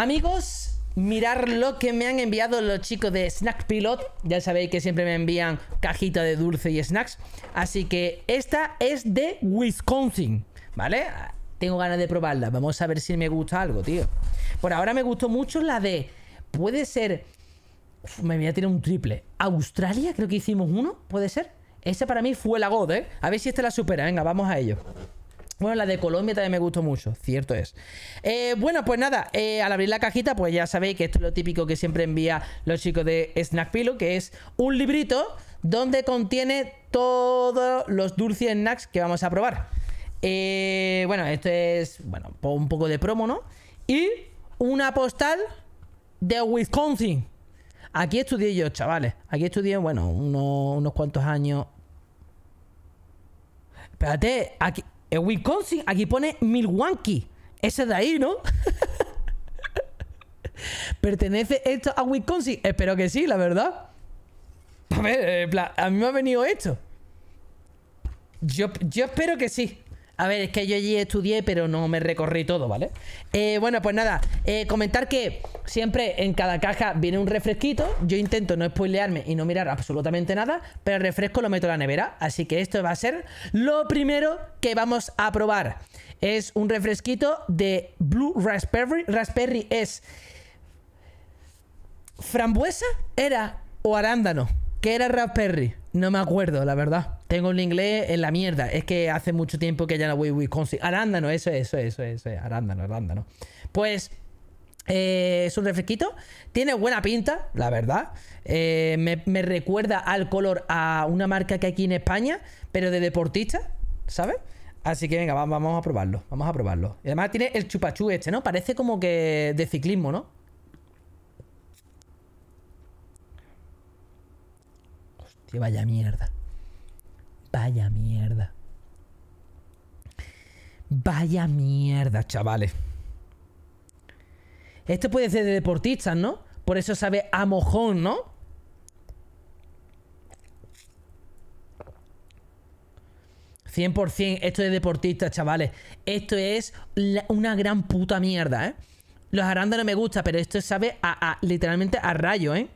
Amigos, mirar lo que me han enviado los chicos de Snack Pilot. Ya sabéis que siempre me envían cajita de dulce y snacks. Así que esta es de Wisconsin, ¿vale? Tengo ganas de probarla. Vamos a ver si me gusta algo, tío. Por ahora me gustó mucho la de... Puede ser... me voy a tirar un triple. Australia, creo que hicimos uno, ¿puede ser? Esa para mí fue la God, ¿eh? A ver si esta la supera. Venga, vamos a ello. Bueno, la de Colombia también me gustó mucho, cierto es. Eh, bueno, pues nada, eh, al abrir la cajita, pues ya sabéis que esto es lo típico que siempre envía los chicos de Snack Pillow, que es un librito donde contiene todos los dulces snacks que vamos a probar. Eh, bueno, esto es, bueno, pues un poco de promo, ¿no? Y una postal de Wisconsin. Aquí estudié yo, chavales. Aquí estudié, bueno, unos, unos cuantos años. Espérate, aquí... En Wisconsin, aquí pone Milwaukee. Ese de ahí, ¿no? ¿Pertenece esto a Wisconsin? Espero que sí, la verdad. A ver, a mí me ha venido esto. Yo, yo espero que sí. A ver, es que yo allí estudié, pero no me recorrí todo, ¿vale? Eh, bueno, pues nada, eh, comentar que siempre en cada caja viene un refresquito. Yo intento no spoilearme y no mirar absolutamente nada, pero el refresco lo meto en la nevera. Así que esto va a ser lo primero que vamos a probar. Es un refresquito de Blue Raspberry. Raspberry es... ¿Frambuesa? ¿Era? ¿O arándano? ¿Qué era Raspberry? No me acuerdo, la verdad. Tengo el inglés en la mierda. Es que hace mucho tiempo que ya no voy a Wisconsin. Arándano, eso es, eso es, eso es. Arándano, arándano. Pues eh, es un refresquito. Tiene buena pinta, la verdad. Eh, me, me, recuerda al color a una marca que hay aquí en España, pero de deportista, ¿sabes? Así que venga, vamos a probarlo. Vamos a probarlo. Y además tiene el chupachú este, ¿no? Parece como que de ciclismo, ¿no? vaya mierda. Vaya mierda. Vaya mierda, chavales. Esto puede ser de deportistas, ¿no? Por eso sabe a mojón, ¿no? ...100% esto es deportistas, chavales. Esto es una gran puta mierda, ¿eh? Los arándanos me gusta, pero esto sabe a, literalmente a rayo, ¿eh?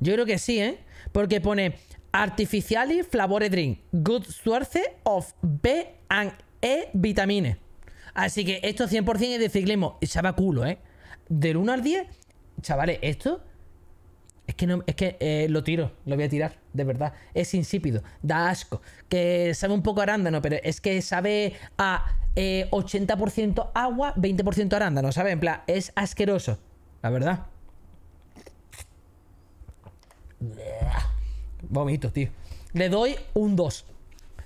Yo creo que sí, ¿eh? Porque pone artificiali flavore drink, good source of B and E vitamines. Así que esto 100% es de ciclismo. Y sabe culo, ¿eh? Del 1 al 10, chavales, esto es que, no, es que eh, lo tiro, lo voy a tirar, de verdad. Es insípido, da asco. Que sabe un poco arándano, pero es que sabe a 80% eh, agua, 20% arándano, ¿sabes? En plan, es asqueroso, la verdad. Vomito, tío. Le doy un 2.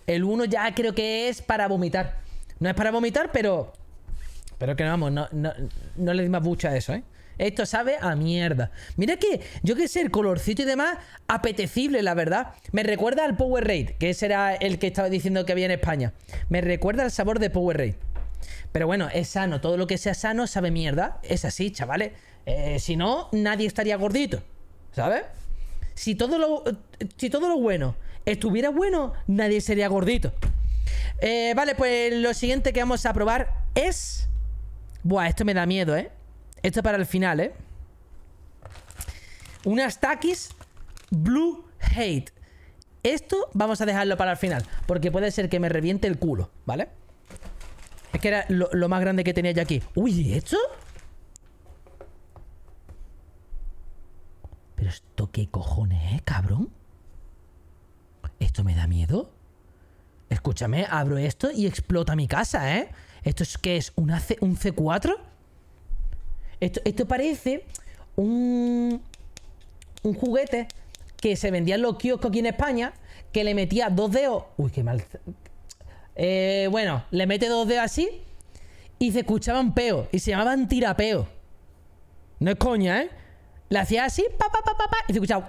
El 1 ya creo que es para vomitar. No es para vomitar, pero. Pero que vamos, no, no, no le di más bucha a eso, ¿eh? Esto sabe a mierda. Mira que, yo qué sé, el colorcito y demás, apetecible, la verdad. Me recuerda al Power Raid, que ese era el que estaba diciendo que había en España. Me recuerda al sabor de Power Raid. Pero bueno, es sano. Todo lo que sea sano sabe mierda. Es así, chavales. Eh, si no, nadie estaría gordito. ¿Sabes? Si todo lo, si todo lo bueno estuviera bueno, nadie sería gordito. Eh, vale, pues lo siguiente que vamos a probar es... Buah, esto me da miedo, ¿eh? Esto para el final, ¿eh? Unas taquis Blue Hate. Esto vamos a dejarlo para el final, porque puede ser que me reviente el culo, ¿vale? Es que era lo, más grande que tenía yo aquí. Uy, ¿y esto? esto qué cojones eh cabrón? ¿Esto me da miedo? Escúchame, abro esto y explota mi casa, ¿eh? ¿Esto es qué es? ¿Un, C un C4? Esto, parece un, un juguete que se vendía en los kioscos aquí en España, que le metía dos dedos... Uy, qué mal... Eh, bueno, le mete dos dedos así y se escuchaban peo y se llamaban tirapeo. No es coña, ¿eh? la hacía así, pa, pa, pa, pa, y se escuchaba.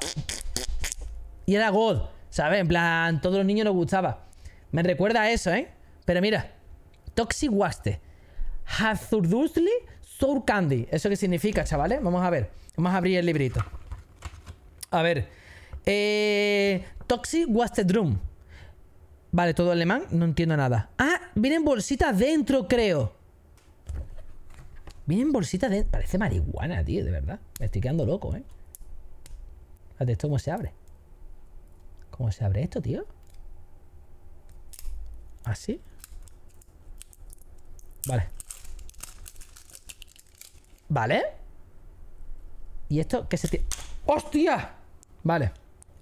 Y era God, ¿sabes? En plan, todos los niños nos gustaba. Me recuerda a eso, ¿eh? Pero mira, Toxic Waste, Hazurdusli Sour Candy. ¿Eso qué significa, chavales? Vamos a ver. Vamos a abrir el librito. A ver. Eh, Toxic Waste Drum. Vale, todo alemán, no entiendo nada. Ah, vienen bolsitas dentro, creo. Vienen bolsitas de... Parece marihuana, tío, de verdad. Me estoy quedando loco, ¿eh? Fíjate esto cómo se abre. ¿Cómo se abre esto, tío? ¿Así? Vale. ¿Vale? ¿Y esto qué se tiene? ¡Hostia! Vale.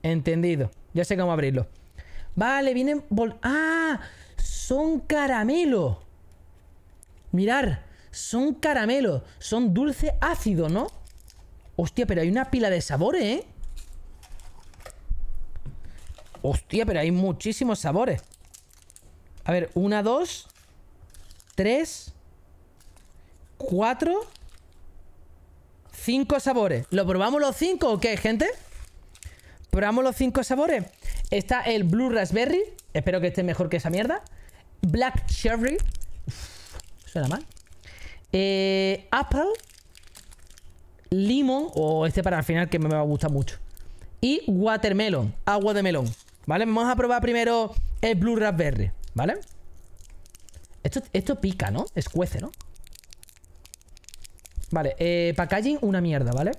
Entendido. Ya sé cómo abrirlo. Vale, vienen... Bol ¡Ah! Son caramelo. Mirar. Son caramelos. Son dulce ácido, ¿no? Hostia, pero hay una pila de sabores, ¿eh? Hostia, pero hay muchísimos sabores. A ver, una, dos, tres, cuatro, cinco sabores. ¿Lo probamos los cinco o qué, gente? Probamos los cinco sabores. Está el Blue Raspberry. Espero que esté mejor que esa mierda. Black Cherry. suena mal. Eh, apple, limón, o este para el final que me va a gustar mucho. Y watermelon, agua de melón. ¿Vale? Vamos a probar primero el blue raspberry, ¿vale? Esto, esto pica, ¿no? Escuece, ¿no? Vale, eh, packaging una mierda, ¿vale?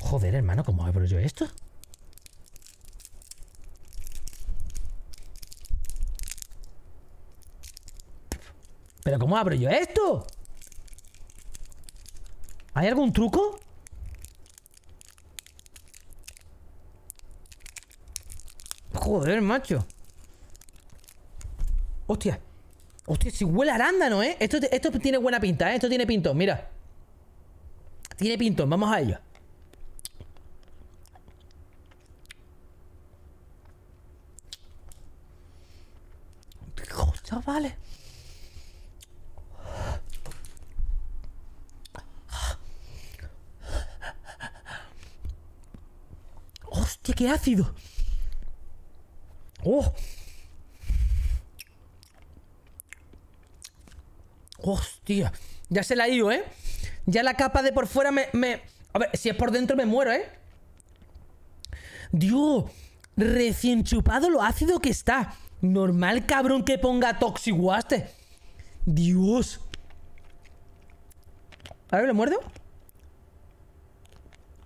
Joder, hermano, ¿cómo abro yo esto? ¿Pero cómo abro yo esto? ¿Hay algún truco? Joder, macho Hostia Hostia, si huele arándano, ¿eh? Esto, esto tiene buena pinta, ¿eh? Esto tiene pintón, mira Tiene pintón, vamos a ello qué ácido. ¡Oh! ¡Hostia! Ya se la ido, ¿eh? Ya la capa de por fuera me, A ver, si es por dentro me muero, ¿eh? ¡Dios! Recién chupado lo ácido que está. Normal, cabrón, que ponga Toxiguaste. Dios. A ver, ¿le muerdo?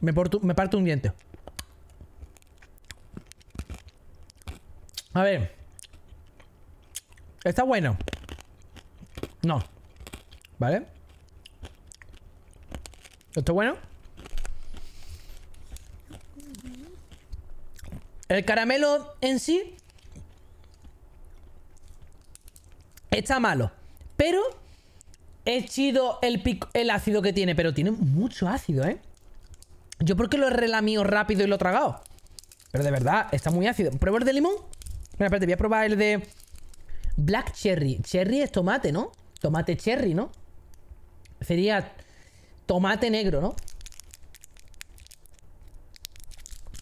Me, me parto un diente. A ver. Está bueno. No. ¿Vale? ¿Está bueno? El caramelo en sí está malo, pero es chido el, ácido que tiene, pero tiene mucho ácido, ¿eh? Yo porque lo he relamido rápido y lo he tragado. Pero de verdad, está muy ácido. ¿Pruebas de limón? espera, voy a probar el de Black Cherry. Cherry es tomate, ¿no? Tomate cherry, ¿no? Sería tomate negro, ¿no?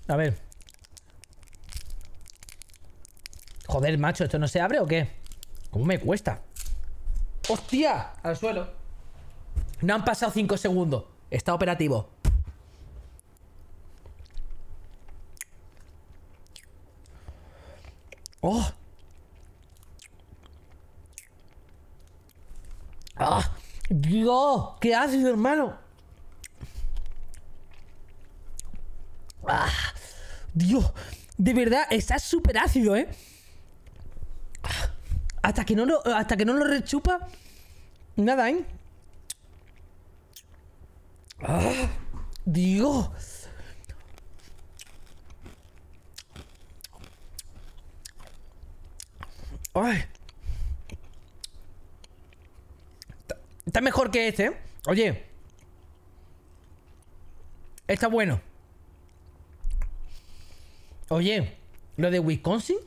A ver. Joder, macho, ¿esto no se abre o qué? ¿Cómo me cuesta? ¡Hostia! Al suelo. No han pasado 5 segundos. Está operativo. ¡Oh! Ah. ¡Dios! ¡Qué ácido, hermano! Ah. ¡Dios! De verdad, está súper ácido, ¿eh? Ah. Hasta que no lo, hasta que no lo rechupa Nada, ¿eh? ¡Ah! ¡Dios! Está, mejor que este. ¿eh? Oye. Está bueno. Oye, lo de Wisconsin.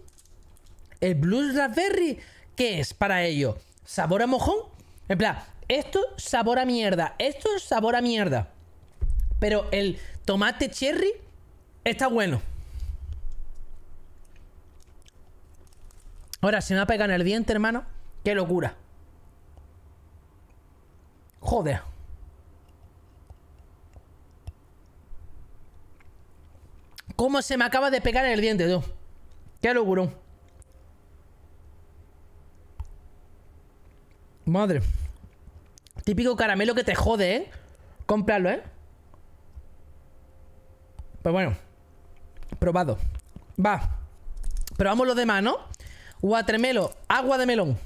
El Blue Raspberry. ¿Qué es para ello? ¿Sabor a mojón? En plan, esto sabor a mierda. Esto sabor a mierda. Pero el tomate cherry está bueno. Ahora se me ha pegado en el diente, hermano. ¡Qué locura! Joder. ¿Cómo se me acaba de pegar en el diente, tío? ¡Qué locura! Madre. Típico caramelo que te jode, ¿eh? Comprarlo, ¿eh? Pues bueno. Probado. Va. Probamos lo demás, ¿no? Watermelo, agua de melón.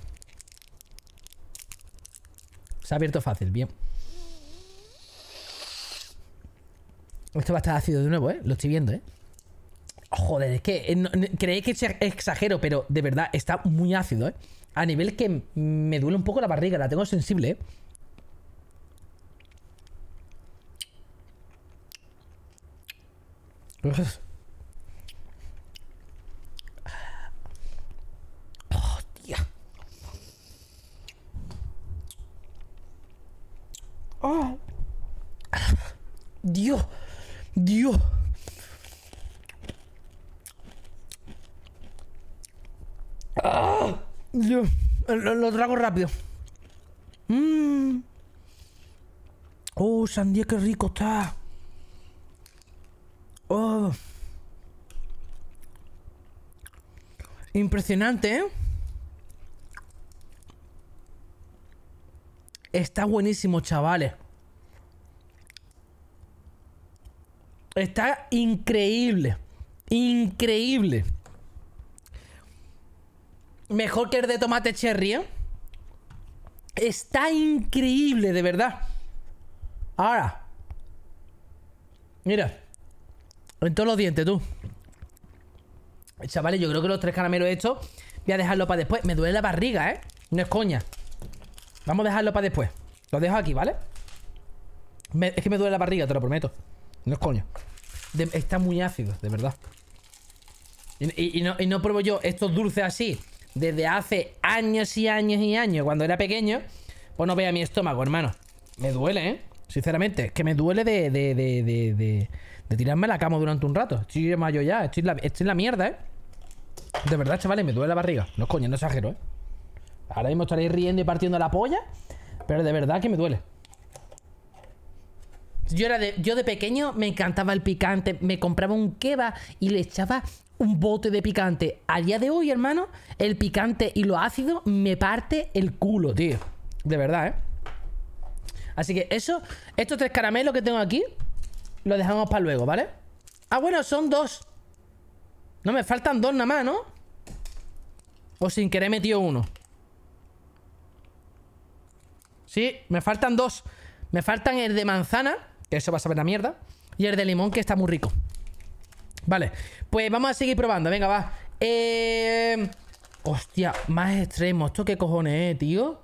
Se ha abierto fácil, bien. Esto va a estar ácido de nuevo, ¿eh? Lo estoy viendo, ¿eh? Joder, es que eh, creí que exagero, pero de verdad está muy ácido, ¿eh? A nivel que me duele un poco la barriga, la tengo sensible, ¿eh? Oh. Dios, Dios. Ah, Dios. Lo, trago rápido. Mmm. Oh, sandía, qué rico está. Oh. Impresionante, ¿eh? Está buenísimo, chavales. Está increíble. Increíble. Mejor que el de tomate cherry, ¿eh? Está increíble, de verdad. Ahora. Mira. En todos los dientes, tú. Chavales, yo creo que los tres caramelos estos voy a dejarlo para después. Me duele la barriga, ¿eh? No es coña. Vamos a dejarlo para después. Lo dejo aquí, ¿vale? es que me duele la barriga, te lo prometo. No es coño. está muy ácido, de verdad. Y, no, y, pruebo yo estos dulces así desde hace años y años y años, cuando era pequeño. Pues no vea mi estómago, hermano. Me duele, ¿eh? Sinceramente, es que me duele de, de, tirarme a la cama durante un rato. Estoy mayo ya, estoy la, estoy la mierda, ¿eh? De verdad, chavales, me duele la barriga. No es coño, no exagero, ¿eh? Ahora mismo estaréis riendo y partiendo la polla, pero de verdad que me duele. Yo, era de, yo de pequeño me encantaba el picante, me compraba un kebab y le echaba un bote de picante. A día de hoy, hermano, el picante y lo ácido me parte el culo, tío. De verdad, ¿eh? Así que eso, estos tres caramelos que tengo aquí, los dejamos para luego, ¿vale? Ah, bueno, son dos. No, me faltan dos nada más, ¿no? O sin querer metió uno. Sí, me faltan dos. Me faltan el de manzana, que eso va a saber la mierda. Y el de limón, que está muy rico. Vale, pues vamos a seguir probando. Venga, va. Eh, hostia, más extremo. ¿Esto qué cojones, tío?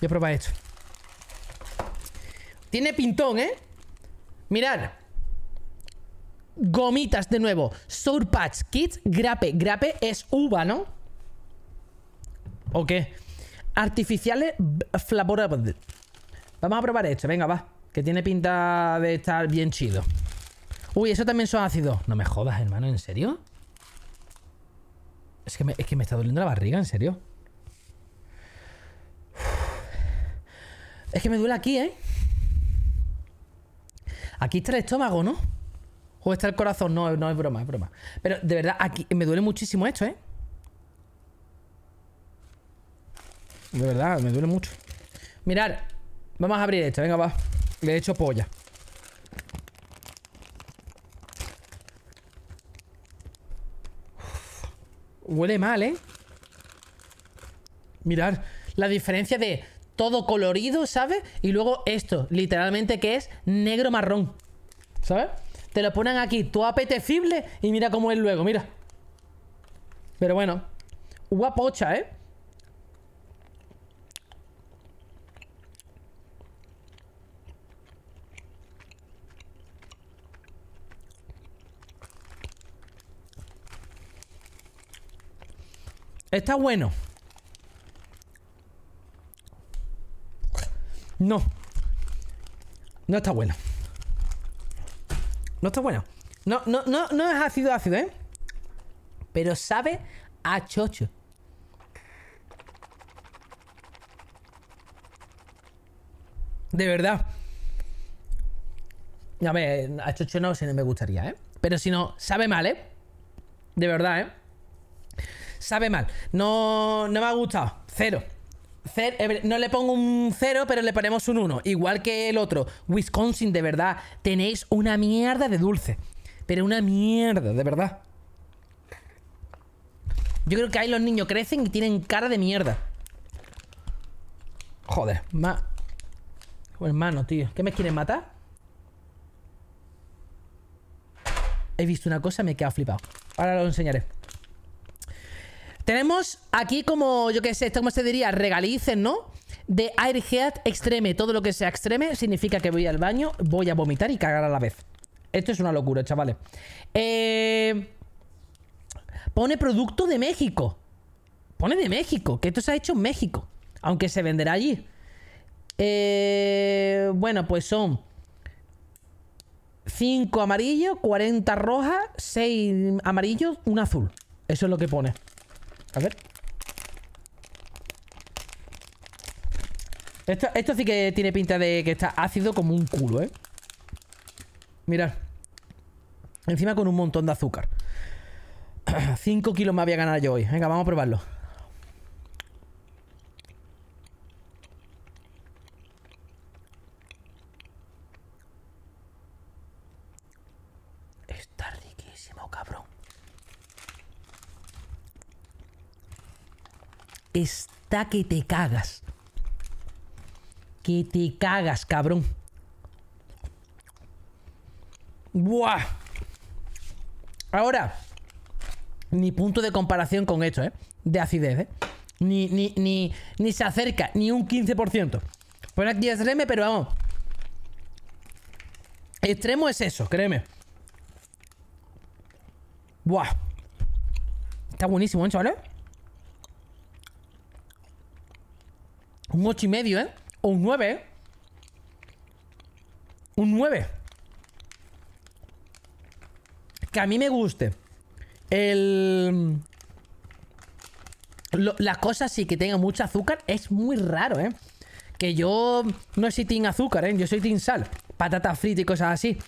Voy a probar esto. Tiene pintón, ¿eh? Mirad. Gomitas de nuevo. Sour Patch Kids, grape. Grape es uva, ¿no? ¿O qué? Artificiales flavorables. Vamos a probar esto, venga, va. Que tiene pinta de estar bien chido. Uy, eso también son ácidos. No me jodas, hermano, ¿en serio? Es que me, es que me está doliendo la barriga, ¿en serio? Es que me duele aquí, ¿eh? Aquí está el estómago, ¿no? O está el corazón. No, no es broma, es broma. Pero de verdad, aquí me duele muchísimo esto, ¿eh? De verdad, me duele mucho. Mirar, vamos a abrir esto venga, va. Le he hecho polla. huele mal, ¿eh? Mirar la diferencia de todo colorido, ¿sabes? Y luego esto, literalmente que es negro marrón. ¿Sabes? Te lo ponen aquí, todo apetecible y mira cómo es luego, mira. Pero bueno, guapocha, ¿eh? Está bueno. No. No está bueno. No está bueno. No, no, no, no es ácido ácido, ¿eh? Pero sabe a chocho. De verdad. A ver, a chocho no, si no me gustaría, ¿eh? Pero si no, sabe mal, ¿eh? De verdad, ¿eh? sabe mal. No, me ha gustado. Cero. Eh, no le pongo un cero pero le ponemos un uno Igual que el otro. Wisconsin, de verdad, tenéis una mierda de dulce. Pero una mierda, de verdad. Yo creo que ahí los niños crecen y tienen cara de mierda. Joder, ma... Oh, hermano, tío. ¿Qué me quieren matar? He visto una cosa, me he quedado flipado. Ahora lo enseñaré. Tenemos aquí como, yo qué sé, esto como se diría, regalices, ¿no? De Airhead Extreme. Todo lo que sea extreme significa que voy al baño, voy a vomitar y cagar a la vez. Esto es una locura, chavales. Eh, pone producto de México. Pone de México, que esto se ha hecho en México. Aunque se venderá allí. Eh, bueno, pues son 5 amarillos, 40 rojas, 6 amarillos, 1 azul. Eso es lo que pone. A ver. Esto, esto sí que tiene pinta de que está ácido como un culo, ¿eh? Mirad. Encima con un montón de azúcar. 5 kilos me había ganado yo hoy. Venga, vamos a probarlo. está que te cagas. Que te cagas, cabrón. Buah. Ahora, ni punto de comparación con esto, ¿eh? De acidez, ¿eh? Ni, se acerca, ni un 15%. Pon aquí extremo, pero vamos. Extremo es eso, créeme. Buah. Está buenísimo, ¿eh, chavales? Un 8 y medio, ¿eh? O un 9, ¿eh? Un 9. Que a mí me guste. El... las cosas sí que tengan mucho azúcar es muy raro, ¿eh? Que yo no soy tin azúcar, ¿eh? Yo soy tin sal. Patata frita y cosas así.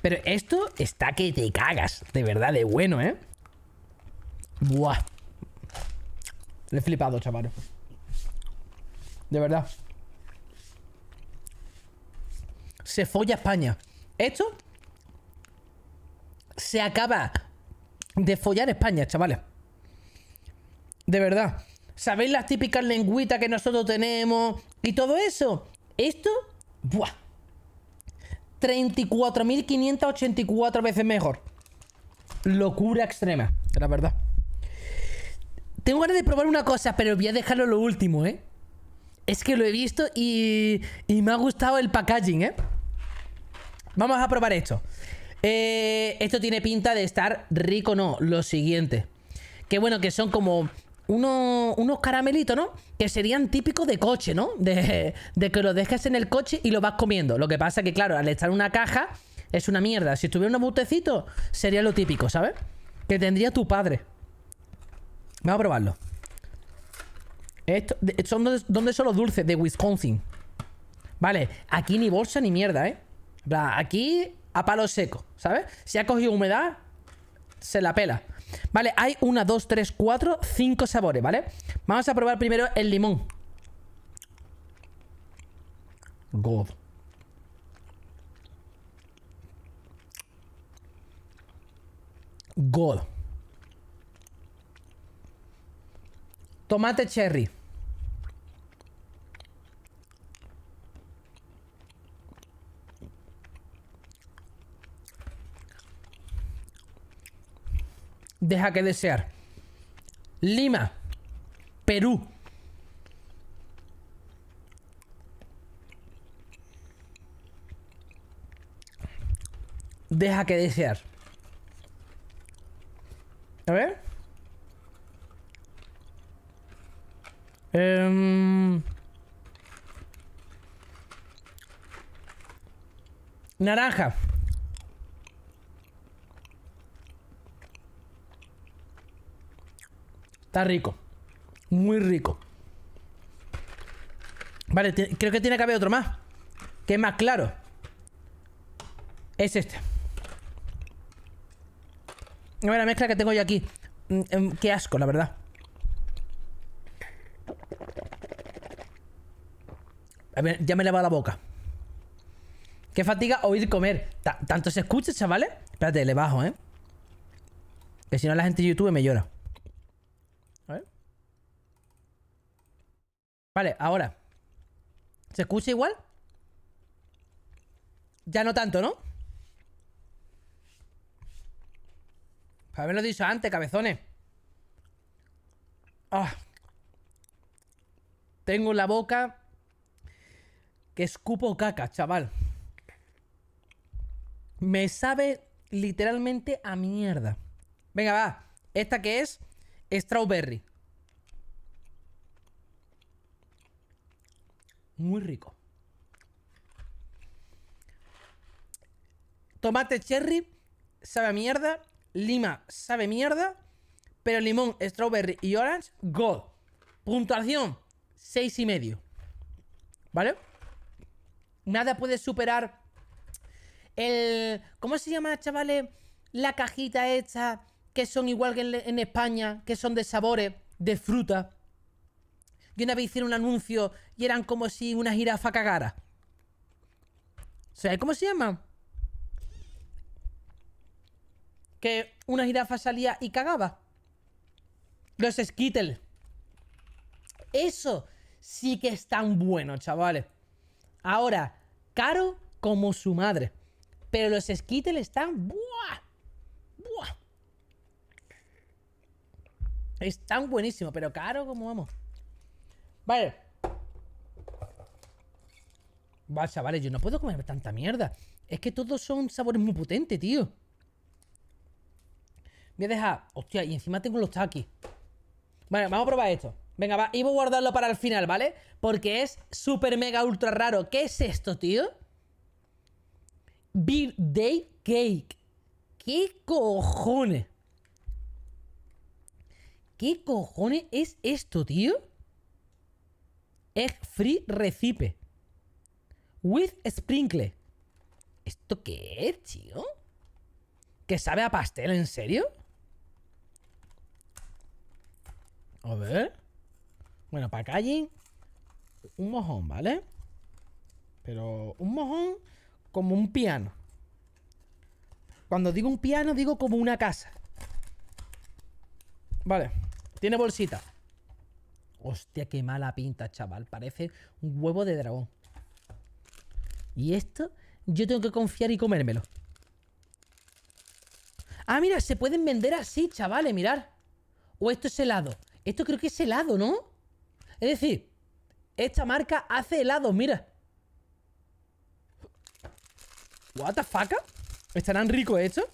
Pero esto está que te cagas. De verdad, de bueno, ¿eh? Buah. Le he flipado, chaval. De verdad. Se folla España. Esto se acaba de follar España, chavales. De verdad. ¿Sabéis las típicas lengüitas que nosotros tenemos? Y todo eso. Esto, buah. 34.584 veces mejor. Locura extrema, la verdad. Tengo ganas de probar una cosa, pero voy a dejarlo lo último, ¿eh? Es que lo he visto y, y me ha gustado el packaging, ¿eh? Vamos a probar esto. Eh, esto tiene pinta de estar rico, no. Lo siguiente. Qué bueno, que son como unos, caramelitos, ¿no? Que serían típicos de coche, ¿no? De, que lo dejes en el coche y lo vas comiendo. Lo que pasa que, claro, al estar en una caja es una mierda. Si estuviera un botecito, sería lo típico, ¿sabes? Que tendría tu padre. Vamos a probarlo. Esto, son donde, son los dulces? De Wisconsin. Vale, aquí ni bolsa ni mierda, ¿eh? Aquí a palo seco, ¿sabes? Si ha cogido humedad, se la pela. Vale, hay una, dos, tres, cuatro, cinco sabores, ¿vale? Vamos a probar primero el limón. God. God. Tomate cherry. deja que desear. Lima, Perú. Deja que desear. A ver. Em, Naranja. Está rico. Muy rico. Vale, creo que tiene que haber otro más. Que es más claro. Es este. A ver, la mezcla que tengo yo aquí. Mm, em, qué asco, la verdad. A ver, ya me lavado la boca. Qué fatiga oír comer. tanto se escucha, chavales. Espérate, le bajo, ¿eh? Que si no la gente de YouTube me llora. Vale, ahora. ¿Se escucha igual? Ya no tanto, ¿no? Para haberlo dicho antes, cabezones. Ah. Tengo la boca que escupo caca, chaval. Me sabe literalmente a mierda. Venga, va. ¿Esta que es? Strawberry. Muy rico. Tomate cherry sabe mierda. Lima sabe mierda. Pero limón, strawberry y orange, Gold Puntuación, seis y medio. ¿Vale? Nada puede superar el... ¿Cómo se llama, chavales? La cajita hecha que son igual que en, en España, que son de sabores, de fruta. ...y una vez hicieron un anuncio y eran como si una jirafa cagara. ¿Sabes cómo se llama? Que una jirafa salía y cagaba. Los Skittles. Eso sí que es tan bueno, chavales. Ahora, caro como su madre. Pero los Skittles están... ¡Buah! ¡Buah! Están buenísimos, pero caro como vamos. Vale. Vale, chavales, yo no puedo comer tanta mierda. Es que todos son sabores muy potentes, tío. Voy a dejar... Hostia, y encima tengo los takis. Vale, vamos a probar esto. Venga, va. Y a guardarlo para el final, ¿vale? Porque es súper mega ultra raro. ¿Qué es esto, tío? Birthday Cake. ¿Qué cojones? ¿Qué cojones es esto, tío? Egg Free Recipe. With Sprinkle. ¿Esto qué es, tío? ¿Que sabe a pastel, en serio? A ver. Bueno, para calle Un mojón, ¿vale? Pero un mojón como un piano. Cuando digo un piano, digo como una casa. Vale. Tiene bolsita. Hostia, qué mala pinta, chaval. Parece un huevo de dragón. Y esto yo tengo que confiar y comérmelo. Ah, mira, se pueden vender así, chavales, mirar. O esto es helado. Esto creo que es helado, ¿no? Es decir, esta marca hace helado, mira. ¿What the fuck? ¿Estarán ricos estos?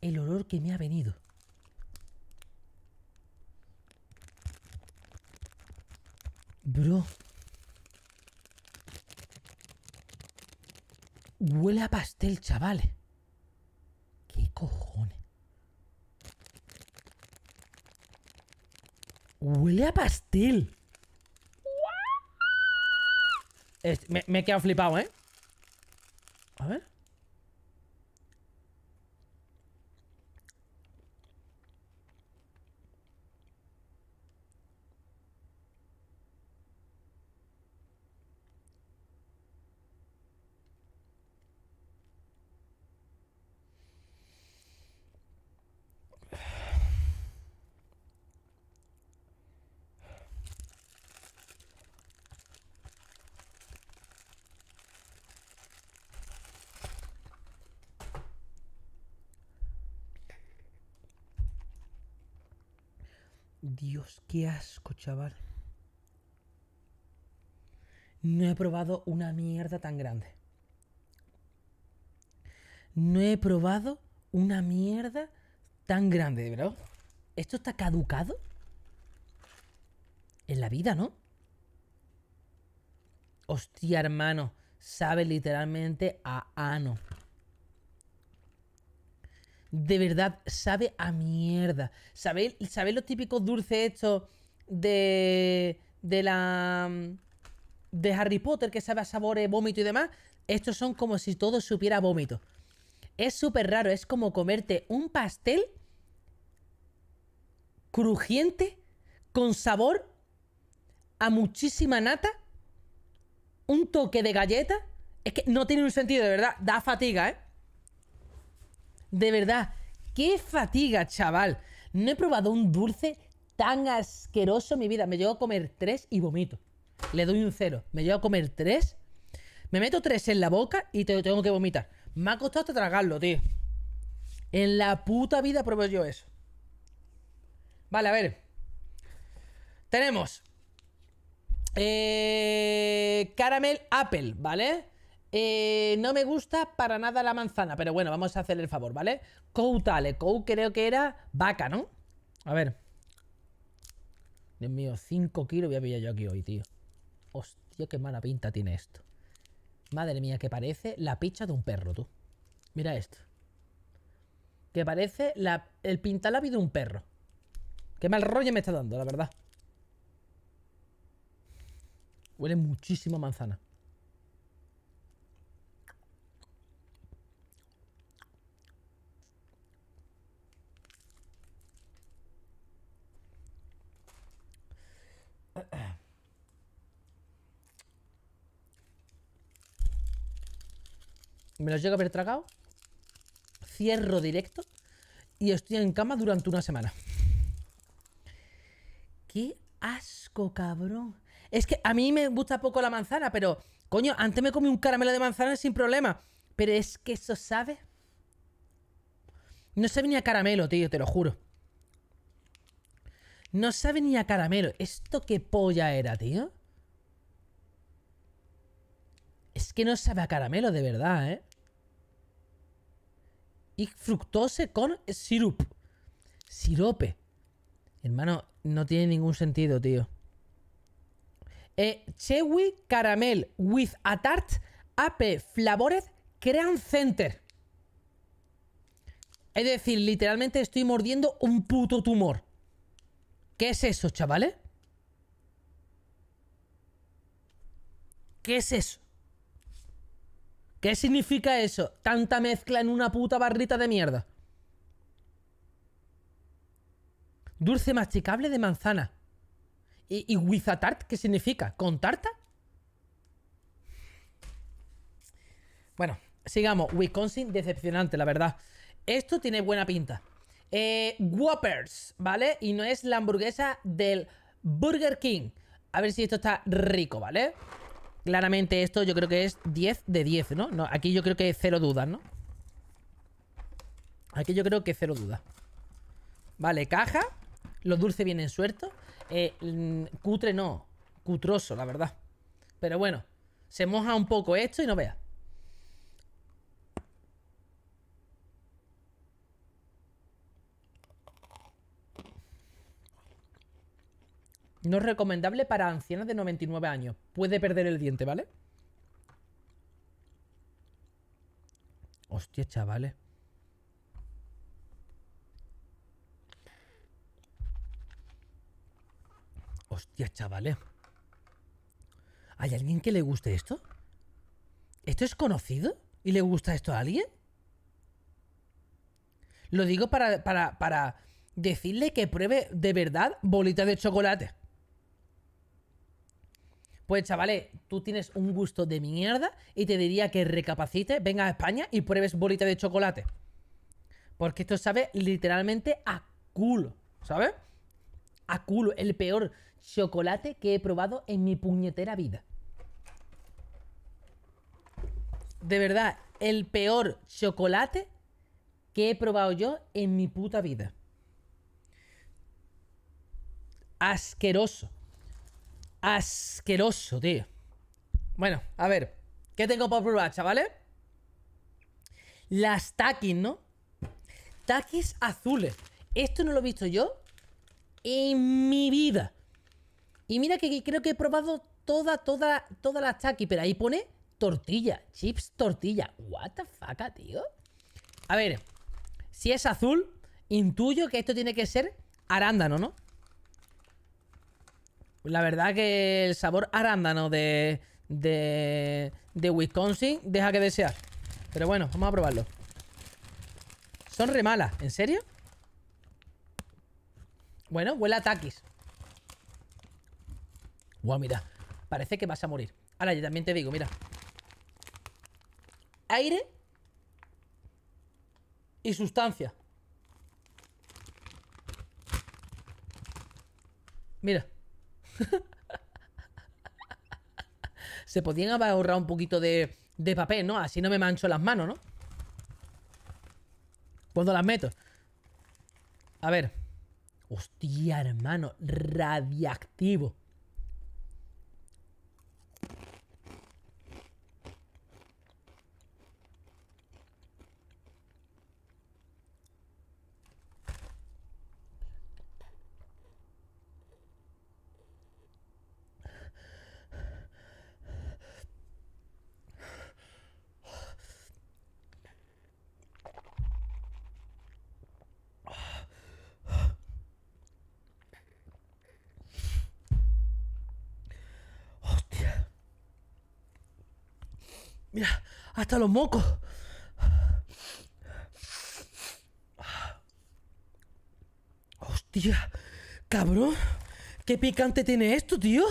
el olor que me ha venido. Bro. Huele a pastel, chavales. ¿Qué cojones? Huele a pastel. me, me he quedado flipado, ¿eh? A ver. Dios, qué asco, chaval. No he probado una mierda tan grande. No he probado una mierda tan grande, ¿verdad? ¿Esto está caducado? En la vida, ¿no? Hostia, hermano. Sabe literalmente a ano de verdad sabe a mierda. ¿Sabéis, los típicos dulces estos de, de la... de Harry Potter que sabe a sabores, vómito y demás? Estos son como si todo supiera vómito. Es súper raro, es como comerte un pastel crujiente con sabor a muchísima nata, un toque de galleta. Es que no tiene un sentido, de verdad, da fatiga, ¿eh? De verdad, qué fatiga, chaval. No he probado un dulce tan asqueroso en mi vida. Me llevo a comer tres y vomito. Le doy un cero. Me llevo a comer tres. Me meto tres en la boca y tengo que vomitar. Me ha costado hasta tragarlo, tío. En la puta vida pruebo yo eso. Vale, a ver. Tenemos. Eh, caramel Apple, ¿vale? Eh, no me gusta para nada la manzana, pero bueno, vamos a hacerle el favor, ¿vale? Coutale, cow creo que era vaca, ¿no? A ver. Dios mío, 5 kilos voy a pillar yo aquí hoy, tío. Hostia, qué mala pinta tiene esto. Madre mía, que parece la picha de un perro, tú. Mira esto. Que parece el pintalabi de un perro. Qué mal rollo me está dando, la verdad. Huele muchísimo a manzana. me los llego a haber tragado, cierro directo y estoy en cama durante una semana. ¡Qué asco, cabrón! Es que a mí me gusta poco la manzana, pero coño, antes me comí un caramelo de manzana sin problema. Pero es que eso sabe. No sabe ni a caramelo, tío, te lo juro. No sabe ni a caramelo. ¿Esto qué polla era, tío? Es que no sabe a caramelo, de verdad, ¿eh? y fructose con sirup. Sirope. Hermano, no tiene ningún sentido, tío. Eh, Chewy Caramel with a tart ape Flavored Crean Center. Es decir, literalmente estoy mordiendo un puto tumor. ¿Qué es eso, chavales? ¿Qué es eso? ¿Qué significa eso? Tanta mezcla en una puta barrita de mierda. Dulce masticable de manzana. ¿Y, y tart? qué significa? ¿Con tarta? Bueno, sigamos. Wisconsin, decepcionante, la verdad. Esto tiene buena pinta. Eh, Whoppers, ¿vale? Y no es la hamburguesa del Burger King. A ver si esto está rico, ¿vale? Claramente esto yo creo que es 10 de 10, ¿no? aquí yo creo que cero dudas, ¿no? Aquí yo creo que cero dudas. Vale, caja. Los dulces vienen suertos eh, mm, cutre no. Cutroso, la verdad. Pero bueno, se moja un poco esto y no veas. No es recomendable para ancianas de 99 años. Puede perder el diente, ¿vale? Hostia, chavales. Hostia, chavales. ¿Hay alguien que le guste esto? ¿Esto es conocido? ¿Y le gusta esto a alguien? Lo digo para, para decirle que pruebe de verdad bolitas de chocolate. Pues chavales, tú tienes un gusto de mierda y te diría que recapacites, Venga a España y pruebes bolita de chocolate. Porque esto sabe literalmente a culo, ¿sabes? A culo, el peor chocolate que he probado en mi puñetera vida. De verdad, el peor chocolate que he probado yo en mi puta vida. Asqueroso. Asqueroso, tío. Bueno, a ver. ¿Qué tengo por probar, chavales? Las taquis, ¿no? Taquis azules. Esto no lo he visto yo en mi vida. Y mira que creo que he probado toda, toda, todas las taquis, pero ahí pone tortilla, chips tortilla. What the fuck, tío. A ver, si es azul, intuyo que esto tiene que ser arándano, ¿no? La verdad que el sabor arándano de, de, Wisconsin deja que desear. Pero bueno, vamos a probarlo. Son re malas, ¿en serio? Bueno, huele a taquis. wow, mira. Parece que vas a morir. Ahora, yo también te digo, mira. Aire y sustancia. Mira. Se podían ahorrar un poquito de, de papel, ¿no? Así no me mancho las manos, ¿no? ¿Cuándo las meto? A ver. Hostia, hermano. Radiactivo. hasta los mocos. Hostia, cabrón. Qué picante tiene esto, tío.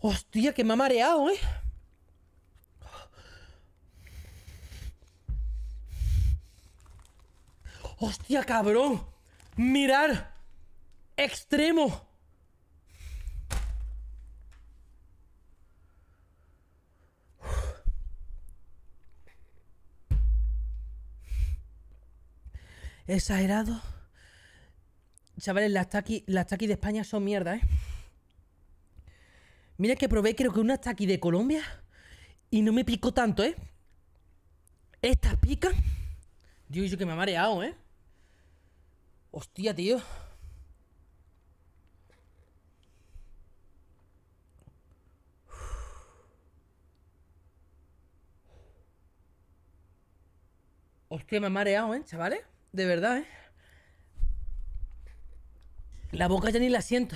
Hostia, que me ha mareado, ¿eh? Hostia, cabrón. Mirar. Extremo. exagerado. Chavales, las taqui, las taqui de España son mierda, ¿eh? Mira que probé creo que una taqui de Colombia y no me picó tanto, ¿eh? Estas pican. Dios, yo que me ha mareado, ¿eh? Hostia, tío. Hostia, me ha mareado, ¿eh, chavales? De verdad, ¿eh? La boca ya ni la siento.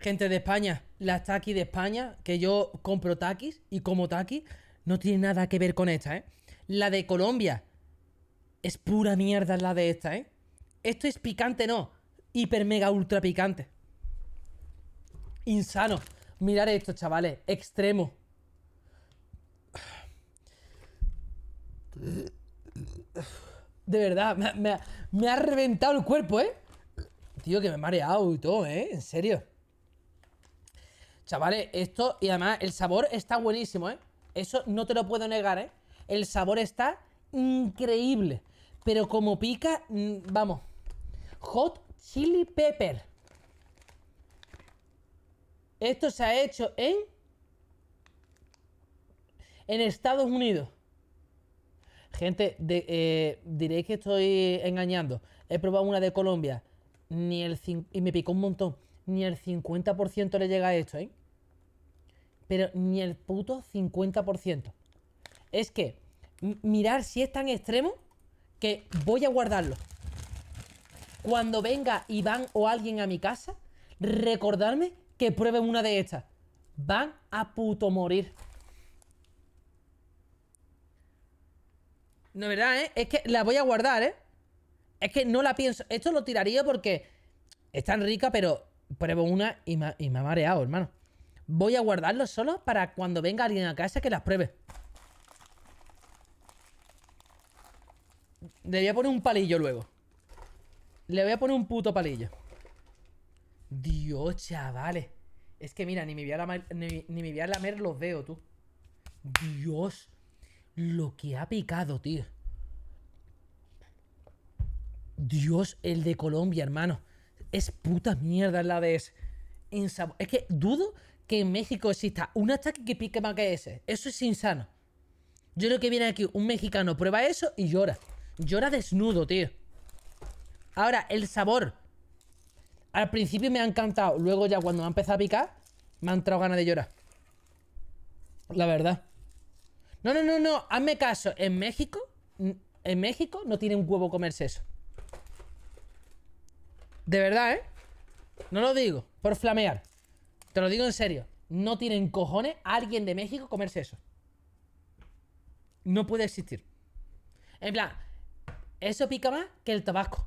Gente de España, las taquis de España, que yo compro taquis y como taquis, no tiene nada que ver con esta, ¿eh? La de Colombia es pura mierda la de esta, ¿eh? Esto es picante, no. Hiper, mega, ultra picante. Insano. Mirad esto, chavales. Extremo. De verdad, me, ha reventado el cuerpo, ¿eh? Tío, que me he mareado y todo, ¿eh? En serio. Chavales, esto... Y además, el sabor está buenísimo, ¿eh? Eso no te lo puedo negar, ¿eh? El sabor está increíble. Pero como pica, mm, vamos. Hot chili pepper. Esto se ha hecho en... En Estados Unidos. Gente, eh, diréis que estoy engañando. He probado una de Colombia ni el y me picó un montón. Ni el 50% le llega a esto, ¿eh? Pero ni el puto 50%. Es que mirar si es tan extremo que voy a guardarlo. Cuando venga Iván o alguien a mi casa, recordarme que prueben una de estas. Van a puto morir. No, ¿verdad, eh? Es que la voy a guardar, ¿eh? Es que no la pienso. Esto lo tiraría porque es tan rica, pero pruebo una y me, ha mareado, hermano. Voy a guardarlo solo para cuando venga alguien a casa que las pruebe. Le voy a poner un palillo luego. Le voy a poner un puto palillo. Dios, chavales. Es que mira, ni me voy a ni, ni me voy a los veo, tú. Dios. Lo que ha picado, tío. Dios, el de Colombia, hermano. Es puta mierda la de ese. es que dudo que en México exista un ataque que pique más que ese. Eso es insano. Yo creo que viene aquí un mexicano, prueba eso y llora. Llora desnudo, tío. Ahora, el sabor. Al principio me ha encantado. Luego ya cuando me ha empezado a picar, me ha entrado ganas de llorar. La verdad. No, no, no, no. Hazme caso. En México, en México no tiene un huevo comerse eso. De verdad, ¿eh? No lo digo por flamear. Te lo digo en serio. No tienen cojones alguien de México comerse eso. No puede existir. En plan, eso pica más que el tabasco.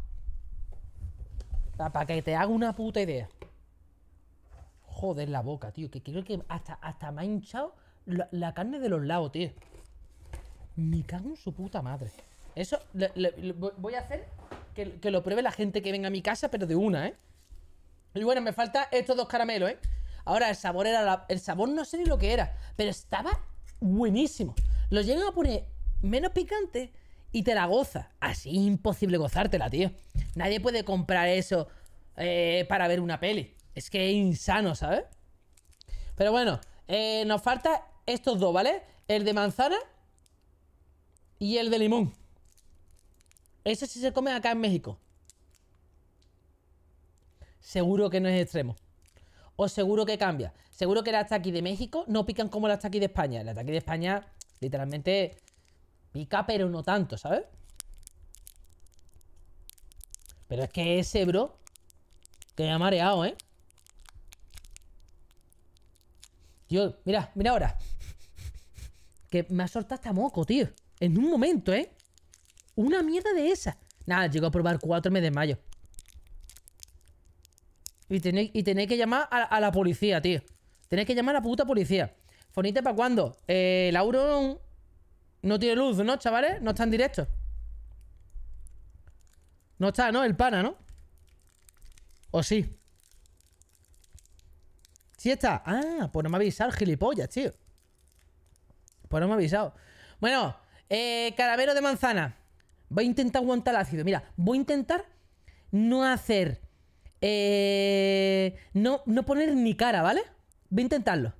Para que te haga una puta idea. Joder la boca, tío. Que creo que hasta, hasta me ha hinchado la, carne de los lados, tío. Me cago en su puta madre. Eso voy a hacer que, lo pruebe la gente que venga a mi casa, pero de una, ¿eh? Y bueno, me falta estos dos caramelos, ¿eh? Ahora, el sabor era... el sabor no sé ni lo que era, pero estaba buenísimo. Lo llegan a poner menos picante y te la goza. Así es imposible gozártela, tío. Nadie puede comprar eso eh, para ver una peli. Es que es insano, ¿sabes? Pero bueno, eh, nos falta estos dos, ¿vale? El de manzana y el de limón. Eso sí se come acá en México. Seguro que no es extremo. O seguro que cambia. Seguro que las aquí de México no pican como las aquí de España. Las aquí de España literalmente pica, pero no tanto, ¿sabes? Pero es que ese, bro, que me ha mareado, ¿eh? Tío, mira, mira ahora. Que me ha soltado hasta moco, tío. En un momento, ¿eh? Una mierda de esa. Nada, llegó a probar cuatro meses de mayo. Y tenéis, y que llamar a, la policía, tío. Tenéis que llamar a la puta policía. ¿Fonite para cuándo? Eh, Lauro no tiene luz, ¿no, chavales? No está en directo. No está, ¿no? El pana, ¿no? ¿O sí? Sí está. Ah, pues no me ha avisado, gilipollas, tío. Pues no me ha avisado. Bueno, eh, caramelo de manzana. Voy a intentar aguantar el ácido. Mira, voy a intentar no hacer. Eh, no, no poner ni cara, ¿vale? Voy a intentarlo.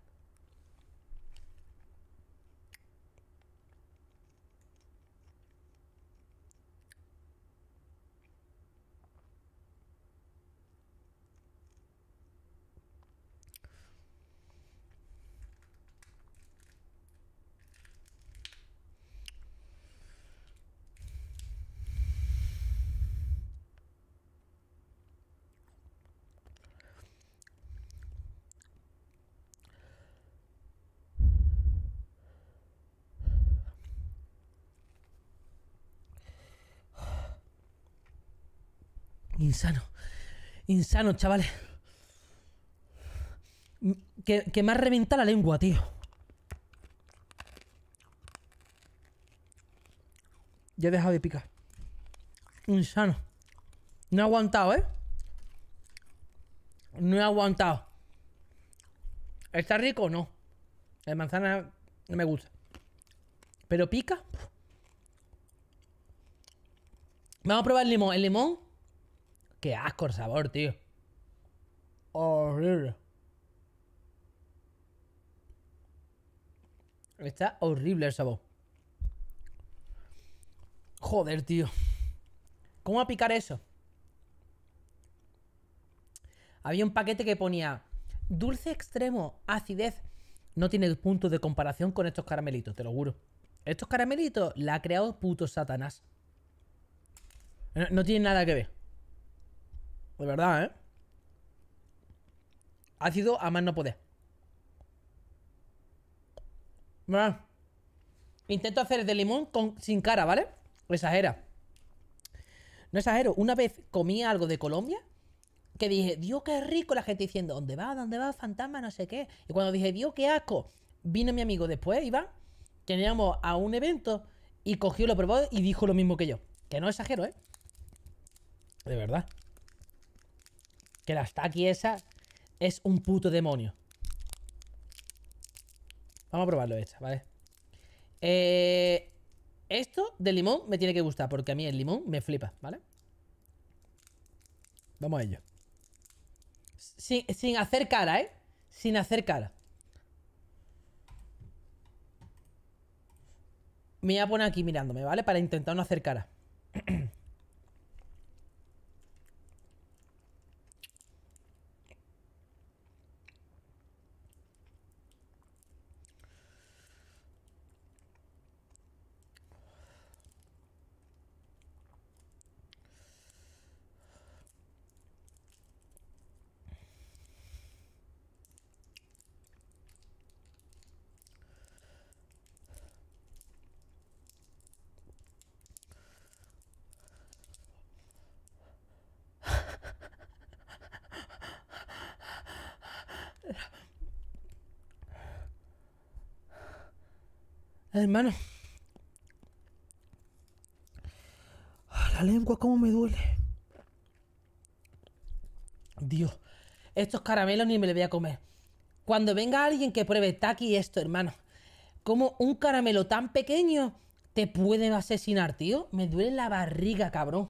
insano. Insano, chavales. Que, que me ha reventado la lengua, tío. Ya he dejado de picar. Insano. No he aguantado, ¿eh? No he aguantado. ¿Está rico o no? La manzana no me gusta. Pero pica. Vamos a probar el limón. El limón Qué asco el sabor, tío. Horrible. Está horrible el sabor. Joder, tío. ¿Cómo a picar eso? Había un paquete que ponía dulce extremo, acidez. No tiene punto de comparación con estos caramelitos, te lo juro. Estos caramelitos la ha creado puto Satanás. no tiene nada que ver. De verdad, ¿eh? Ha sido a más no poder. intento hacer de limón con, sin cara, ¿vale? Exagera. No exagero. Una vez comí algo de Colombia que dije, Dios, qué rico. La gente diciendo, ¿dónde va? ¿Dónde va? Fantasma, no sé qué. Y cuando dije, Dios, qué asco. Vino mi amigo después, Iván. Teníamos a un evento y cogió, lo probado y dijo lo mismo que yo. Que no exagero, ¿eh? De verdad. Que la aquí esa es un puto demonio. Vamos a probarlo esta, ¿vale? Eh, esto de limón me tiene que gustar, porque a mí el limón me flipa, ¿vale? Vamos a ello. Sin, sin hacer cara, ¿eh? Sin hacer cara. Me voy a poner aquí mirándome, ¿vale? Para intentar no hacer cara. Hermano. Ah, la lengua, cómo me duele. Dios. Estos caramelos ni me los voy a comer. Cuando venga alguien que pruebe taqui esto, hermano. Como un caramelo tan pequeño te puede asesinar, tío. Me duele la barriga, cabrón.